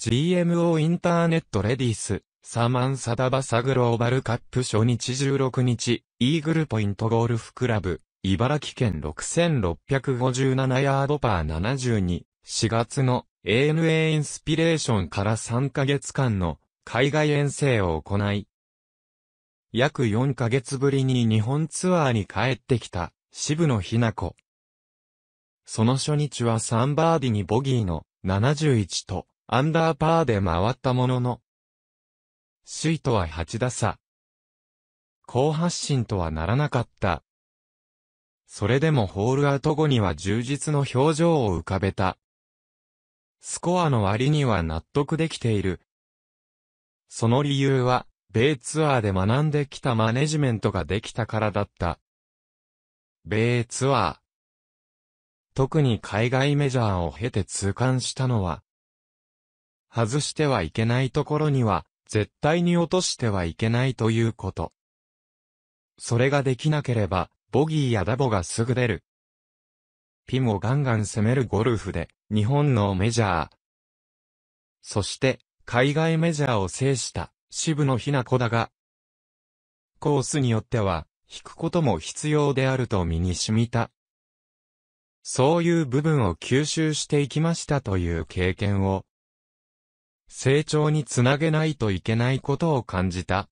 GMO インターネットレディース、サマンサダバサグローバルカップ初日16日、イーグルポイントゴルフクラブ、茨城県6657ヤードパー72、4月の ANA インスピレーションから3ヶ月間の海外遠征を行い、約4ヶ月ぶりに日本ツアーに帰ってきた渋野日向子。その初日は3バーディにボギーの71とアンダーパーで回ったものの、首位とは8打差。好発進とはならなかった。それでもホールアウト後には充実の表情を浮かべた。スコアの割には納得できている。その理由は、米ツアーで学んできたマネジメントができたからだった。米ツアー。特に海外メジャーを経て痛感したのは、外してはいけないところには、絶対に落としてはいけないということ。それができなければ、ボギーやダボがすぐ出る。ピモガンガン攻めるゴルフで、日本のメジャー。そして、海外メジャーを制した渋野日向子だが、コースによっては、引くことも必要であると身に染みた。そういう部分を吸収していきましたという経験を成長につなげないといけないことを感じた。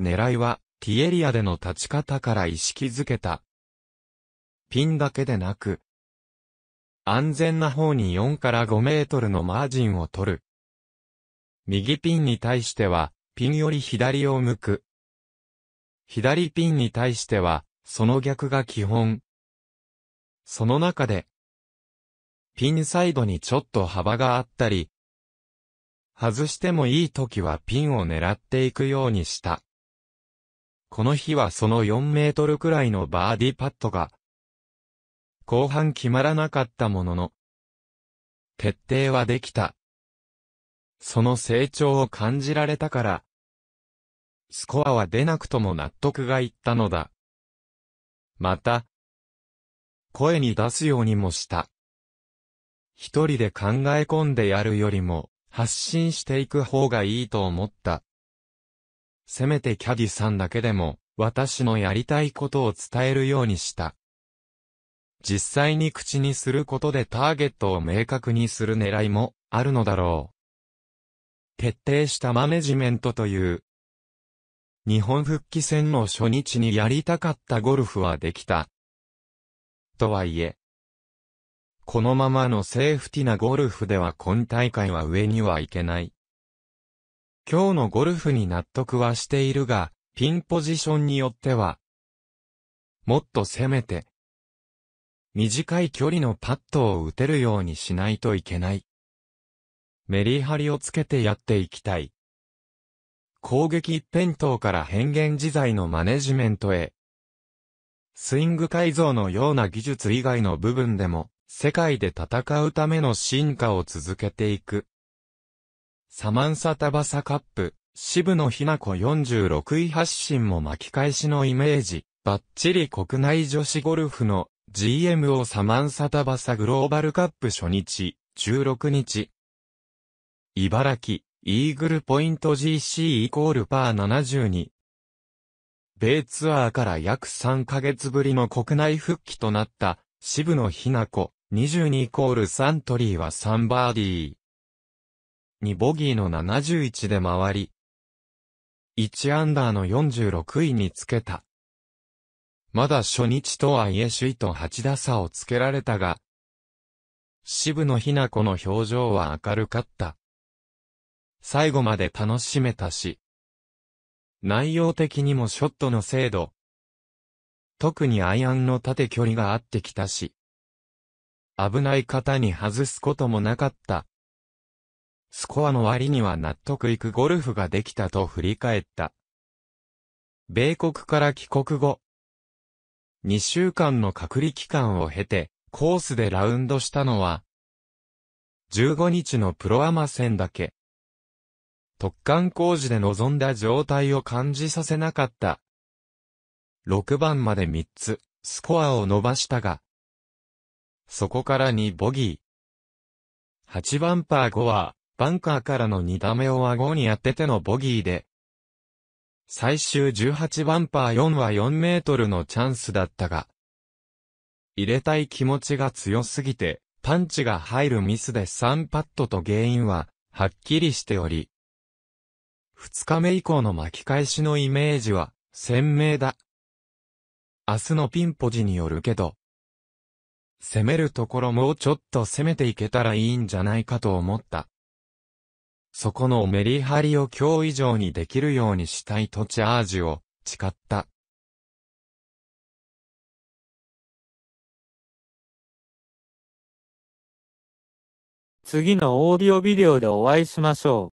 狙いは、ティエリアでの立ち方から意識づけた。ピンだけでなく、安全な方に4から5メートルのマージンを取る。右ピンに対しては、ピンより左を向く。左ピンに対しては、その逆が基本。その中で、ピンサイドにちょっと幅があったり、外してもいい時はピンを狙っていくようにした。この日はその4メートルくらいのバーディパットが、後半決まらなかったものの、徹底はできた。その成長を感じられたから、スコアは出なくとも納得がいったのだ。また、声に出すようにもした。一人で考え込んでやるよりも、発信していく方がいいと思った。せめてキャディさんだけでも、私のやりたいことを伝えるようにした。実際に口にすることでターゲットを明確にする狙いもあるのだろう。徹底したマネジメントという。日本復帰戦の初日にやりたかったゴルフはできた。とはいえ、このままのセーフティなゴルフでは今大会は上にはいけない。今日のゴルフに納得はしているが、ピンポジションによっては、もっと攻めて、短い距離のパットを打てるようにしないといけない。メリハリをつけてやっていきたい。攻撃一辺倒から変幻自在のマネジメントへ。スイング改造のような技術以外の部分でも、世界で戦うための進化を続けていく。サマンサタバサカップ、渋野日向子46位発信も巻き返しのイメージ、バッチリ国内女子ゴルフの GMO サマンサタバサグローバルカップ初日、16日。茨城、イーグルポイント GC イコールパー72。米ツアーから約3ヶ月ぶりの国内復帰となった渋野日向子。22イコールサントリーは3バーディー。2ボギーの71で回り、1アンダーの46位につけた。まだ初日とはいえ首位と8打差をつけられたが、渋野日向子の表情は明るかった。最後まで楽しめたし、内容的にもショットの精度、特にアイアンの縦距離が合ってきたし、危ない方に外すこともなかった。スコアの割には納得いくゴルフができたと振り返った。米国から帰国後、2週間の隔離期間を経て、コースでラウンドしたのは、15日のプロアマ戦だけ。突貫工事で臨んだ状態を感じさせなかった。6番まで3つ、スコアを伸ばしたが、そこから2ボギー。8番パー5は、バンカーからの2打目を顎に当ててのボギーで、最終18番パー4は4メートルのチャンスだったが、入れたい気持ちが強すぎて、パンチが入るミスで3パットと原因は、はっきりしており、2日目以降の巻き返しのイメージは、鮮明だ。明日のピンポジによるけど、攻めるところもうちょっと攻めていけたらいいんじゃないかと思った。そこのメリハリを今日以上にできるようにしたいとチャージを誓った。次のオーディオビデオでお会いしましょう。